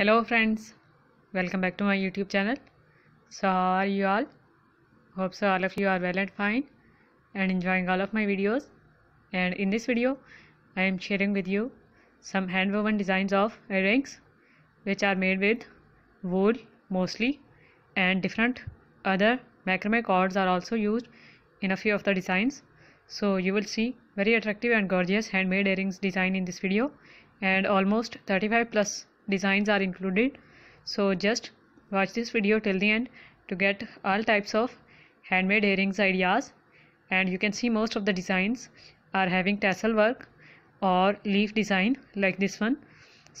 hello friends welcome back to my youtube channel so how are you all hope so all of you are well and fine and enjoying all of my videos and in this video i am sharing with you some hand woven designs of earrings which are made with wool mostly and different other macrame cords are also used in a few of the designs so you will see very attractive and gorgeous handmade earrings design in this video and almost 35 plus designs are included so just watch this video till the end to get all types of handmade earrings ideas and you can see most of the designs are having tassel work or leaf design like this one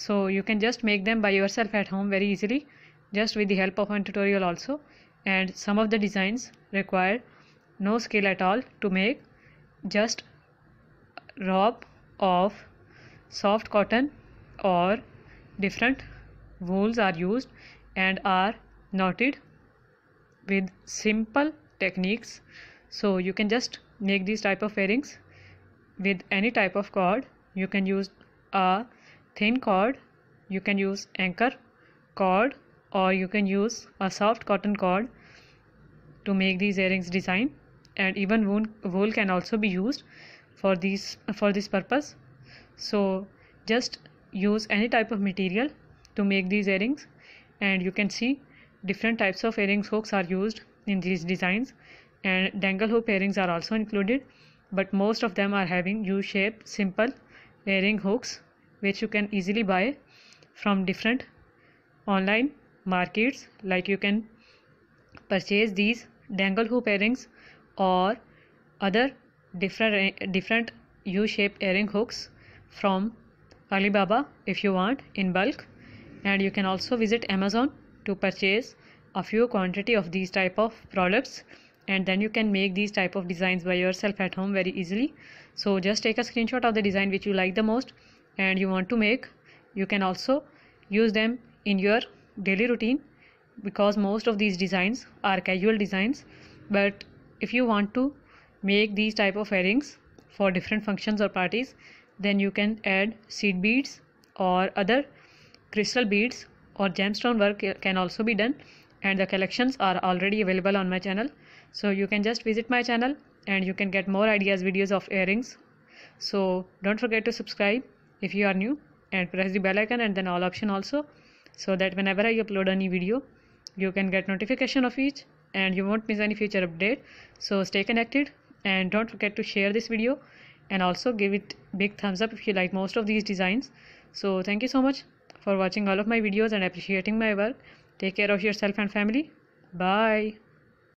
so you can just make them by yourself at home very easily just with the help of one tutorial also and some of the designs require no skill at all to make just rob of soft cotton or different wools are used and are knotted with simple techniques so you can just make these type of fairings with any type of cord you can use a thin cord you can use anchor cord or you can use a soft cotton cord to make these earrings design and even wool, wool can also be used for these for this purpose so just use any type of material to make these earrings and you can see different types of earrings hooks are used in these designs and dangle hoop earrings are also included but most of them are having u-shape simple earring hooks which you can easily buy from different online markets like you can purchase these dangle hoop earrings or other different different u-shape earring hooks from Alibaba if you want in bulk and you can also visit Amazon to purchase a few quantity of these type of products and then you can make these type of designs by yourself at home very easily so just take a screenshot of the design which you like the most and you want to make you can also use them in your daily routine because most of these designs are casual designs but if you want to make these type of earrings for different functions or parties then you can add seed beads or other crystal beads or gemstone work can also be done and the collections are already available on my channel so you can just visit my channel and you can get more ideas videos of earrings so don't forget to subscribe if you are new and press the bell icon and then all option also so that whenever I upload any video you can get notification of each and you won't miss any future update so stay connected and don't forget to share this video and also give it big thumbs up if you like most of these designs so thank you so much for watching all of my videos and appreciating my work take care of yourself and family bye